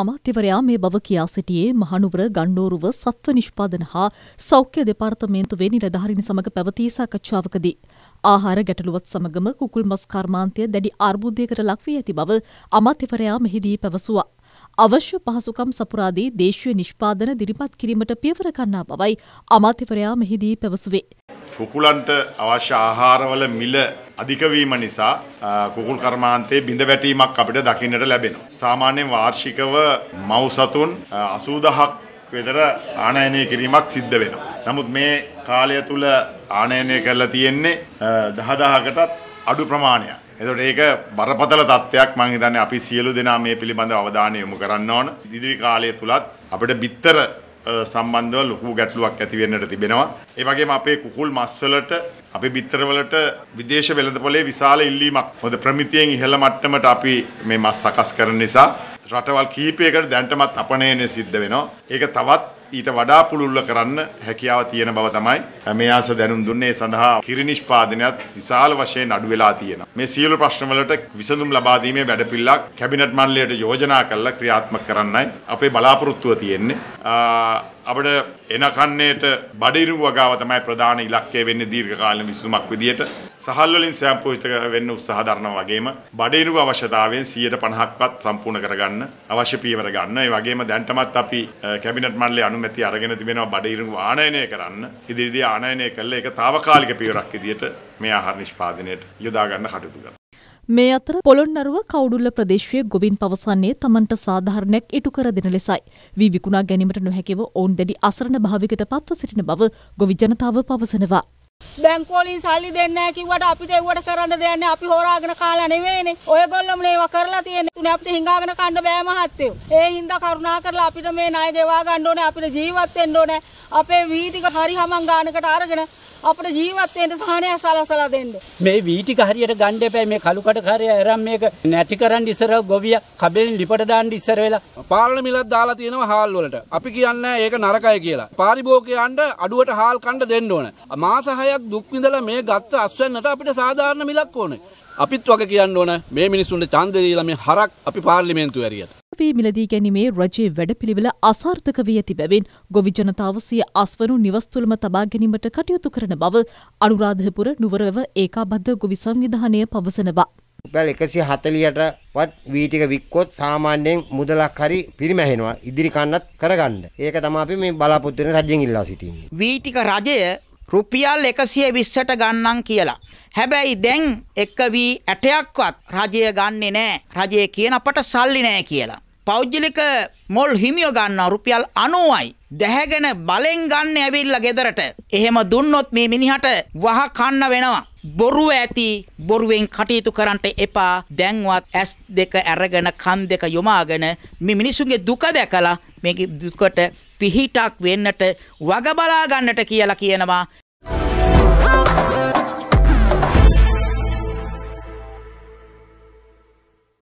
අමාත්‍යවරයා මේ බව කියා සිටියේ මහනුවර ගණ්ඩෝරුව සත්ව නිෂ්පාදන හා සෞඛ්‍ය දෙපාර්තමේන්තුවේ නිලධාරීන් සමග පැවති සාකච්ඡාවකදී ආහාර ගැටලුවත් සමගම කුකුල් මස් කර්මාන්තය දැඩි අර්බුදයකට ලක්වී ඇති බව අමාත්‍යවරයා මෙහිදී පැවසුවා. අවශ්‍ය පහසුකම් සපුරාදී දේශීය නිෂ්පාදන දිරිපත් කිරීමට පියවර ගන්නා බවයි අමාත්‍යවරයා මෙහිදී පැවසුවේ. කුකුලන්ට අවශ්‍ය ආහාරවල මිල අධික වීම නිසා කුකුල් කර්මාන්තයේ බිඳ වැටීමක් අපිට දකින්නට ලැබෙනවා. සාමාන්‍යයෙන් වාර්ෂිකව මව් සතුන් 80000ක් විතර ආනයනය කිරීමක් සිද්ධ වෙනවා. නමුත් මේ කාලය තුල ආනයනය කරලා තියෙන්නේ 10000කටත් අඩු ප්‍රමාණයක්. එතකොට ඒක බරපතල තත්ත්වයක් මම හිතන්නේ අපි සියලු දෙනා මේ පිළිබඳව අවධානය යොමු කරන්න ඕන. ඉදිරි කාලය තුලත් අපිට bitter සම්බන්ධව ලොකු ගැටලුවක් ඇති වෙන්නට තිබෙනවා. ඒ වගේම අපේ කුකුල් මස්වලට අපේ බිත්තරවලට විදේශ වෙළඳපොලේ විශාල ඉල්ලීමක්. මොකද ප්‍රමිතියෙන් ඉහළ මට්ටමට අපි මේ මස් සකස් කරන නිසා රටවල් කීපයකට දැන්ටමත් අපනයනය සිද්ධ වෙනවා. ඒක තවත් ඊට වඩා පුළුල්ව කරන්න හැකියාව තියෙන බව තමයි මේ ආස දැනුම් දුන්නේ සඳහා කිරි නිෂ්පාදනයත් විශාල වශයෙන් අඩු වෙලා තියෙනවා. මේ සියලු ප්‍රශ්න වලට විසඳුම් ලබා දීමේ වැඩපිළිවෙලක් කැබිනට් මණ්ඩලයට යෝජනා කරලා ක්‍රියාත්මක කරන්නයි අපේ බලාපොරොත්තුව තියෙන්නේ. අපට එන කන්නේට බඩිරු වගාව තමයි ප්‍රධාන ඉලක්කය වෙන්නේ දීර්ඝ කාලීන විසඳුමක් විදියට. සහල් වලින් සම්පූර්ණිත වෙන්න උත්සාහ දරනවා වගේම බඩිරු අවශ්‍යතාවයෙන් 150ක්වත් සම්පූර්ණ කරගන්න අවශ්‍ය පියවර ගන්න. ඒ වගේම දැන්ටමත් අපි කැබිනට් මණ්ඩලයේ අනුමැතිය අරගෙන තිබෙනවා බඩිරු ආනයනය කරන්න. ඉදිරියේදී ආනයනය කළ එක తాවකාලික පියවරක් විදියට මේ ආහාර නිෂ්පාදනයට යොදා ගන්න කටයුතු කරනවා. මේ අතර පොළොන්නරුව කවුඩුල්ල ප්‍රදේශයේ ගොවින් පවසන්නේ තමන්ට සාධාරණයක් ඉටු කර දෙන ලෙසයි. වී විකුණා ගැනීමට නොහැකිව ඔවුන් දැඩි අසරණ භාවිකට පත්ව සිටින බව ගොවි ජනතාව පවසනවා. බැංකෝලින් සල්ලි දෙන්නේ නැහැ කිව්වට අපිට ඒවට කරන්න දෙයක් නැහැ. අපි හොරාගෙන කාලා නෙවෙයිනේ. ඔයගොල්ලෝම මේවා කරලා තියෙන්නේ. තුනේ අපිට හිඟාගෙන කන්න බෑ මහත්තයෝ. ඒ හින්දා කරුණා කරලා අපිට මේ ණය ගෙවා ගන්න ඕනේ අපිට ජීවත් වෙන්න ඕනේ. අපේ වී ටික හරි හමන් ගානකට අරගෙන අපිට ජීවත් වෙන්න සහනය සලසලා දෙන්න. මේ වී ටික හරියට ගන්න එපා මේ කලුකඩකාරය අරන් මේක නැති කරන් ඉස්සර ගොවිය කබෙන් ලිපට දාන්න ඉස්සර වෙලා පාලන මිලක් දාලා තියෙනවා හාල් වලට. අපි කියන්නේ ඒක නරකයි කියලා. පාරිභෝගිකයන්ට අඩුවට හාල් කන්න දෙන්න ඕනේ. මාස හයක් දුක් විඳලා මේ ගත්ත අස්වැන්නට අපිට සාධාරණ මිලක් ඕනේ. අපිත් වගේ කියන්න ඕන මේ මිනිස්සුන්ට ඡන්දය දීලා මේ හරක් අපි පාර්ලිමේන්තුව ඇරියට. අපේ මිලදී ගැනීමේ රජයේ වැඩපිළිවෙල අසාර්ථක වී ඇති බැවින් ගොවි ජනතාව සිය අස්වනු නිවස් තුළම තබා ගැනීමට කටයුතු කරන බව අනුරාධපුර නුවරව ඒකාබද්ධ ගොවි සංවිධානය පවසනවා. රුපැල් එකසි හතලියටවත් වීටික වික්කොත් සාමාන්‍යයෙන් මුදලක් හරි පිරිමැහෙනවා ඉදිරි කන්නත් කරගන්න. ඒක තමයි අපි මේ බලාපොරොත්තු වෙන රජයෙන් ඉල්ලා සිටින්නේ. වීටික රජය රුපියල් 120ට ගන්නම් කියලා. හැබැයි දැන් 1.8ක්වත් රජය ගන්නෙ නෑ. රජය කියන අපට සල්ලි නෑ කියලා. පෞද්ගලික මොල් හිමියෝ ගන්නවා රුපියල් 90යි. දැහැගෙන බලෙන් ගන්න ඇවිල්ලා ගෙදරට. එහෙම දුන්නොත් මේ මිනිහට වහ කන්න වෙනවා. බොරුව ඇති බොරුවෙන් කටයුතු කරන්නට එපා දැන්වත් ඇස් දෙක අරගෙන කන් දෙක යොමාගෙන මේ මිනිසුන්ගේ දුක දැකලා මේ දුකට පිහිටක් වෙන්නට වග බලා ගන්නට කියලා කියනවා